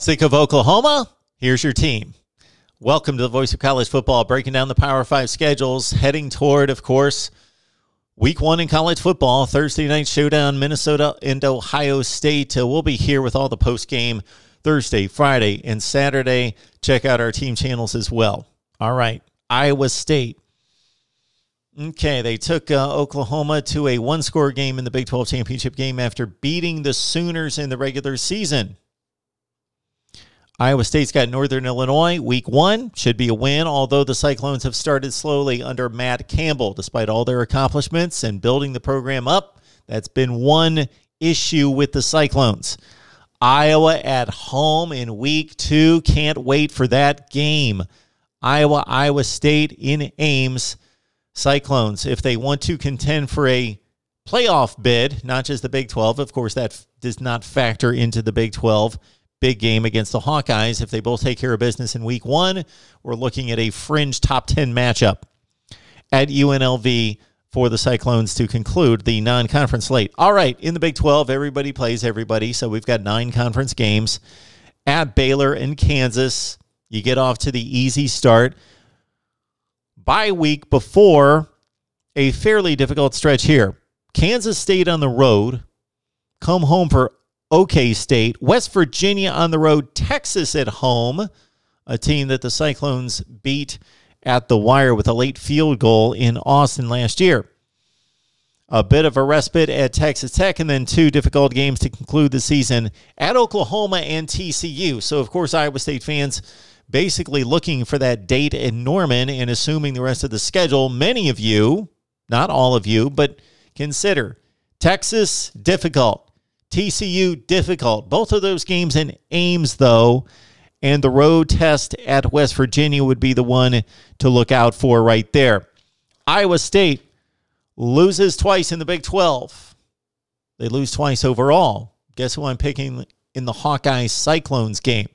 Sick of Oklahoma, here's your team. Welcome to the Voice of College Football, breaking down the Power Five schedules, heading toward, of course, week one in college football, Thursday night showdown, Minnesota and Ohio State. Uh, we'll be here with all the post game Thursday, Friday, and Saturday. Check out our team channels as well. All right, Iowa State. Okay, they took uh, Oklahoma to a one score game in the Big 12 championship game after beating the Sooners in the regular season. Iowa State's got Northern Illinois week one. Should be a win, although the Cyclones have started slowly under Matt Campbell. Despite all their accomplishments and building the program up, that's been one issue with the Cyclones. Iowa at home in week two. Can't wait for that game. Iowa, Iowa State in Ames. Cyclones, if they want to contend for a playoff bid, not just the Big 12, of course, that does not factor into the Big 12 big game against the Hawkeyes. If they both take care of business in week one, we're looking at a fringe top 10 matchup at UNLV for the Cyclones to conclude the non conference slate. All right, in the Big 12, everybody plays everybody. So we've got nine conference games at Baylor and Kansas. You get off to the easy start. by week before a fairly difficult stretch here. Kansas State on the road, come home for OK State, West Virginia on the road, Texas at home, a team that the Cyclones beat at the wire with a late field goal in Austin last year. A bit of a respite at Texas Tech, and then two difficult games to conclude the season at Oklahoma and TCU. So, of course, Iowa State fans basically looking for that date in Norman and assuming the rest of the schedule. Many of you, not all of you, but consider Texas difficult. TCU difficult. Both of those games in Ames, though, and the road test at West Virginia would be the one to look out for right there. Iowa State loses twice in the Big 12. They lose twice overall. Guess who I'm picking in the Hawkeye Cyclones game?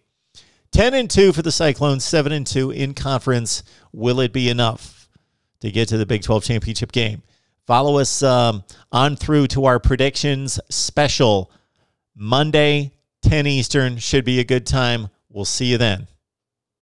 10 and 2 for the Cyclones, 7 and 2 in conference. Will it be enough to get to the Big 12 championship game? Follow us um, on through to our predictions special Monday, 10 Eastern. Should be a good time. We'll see you then.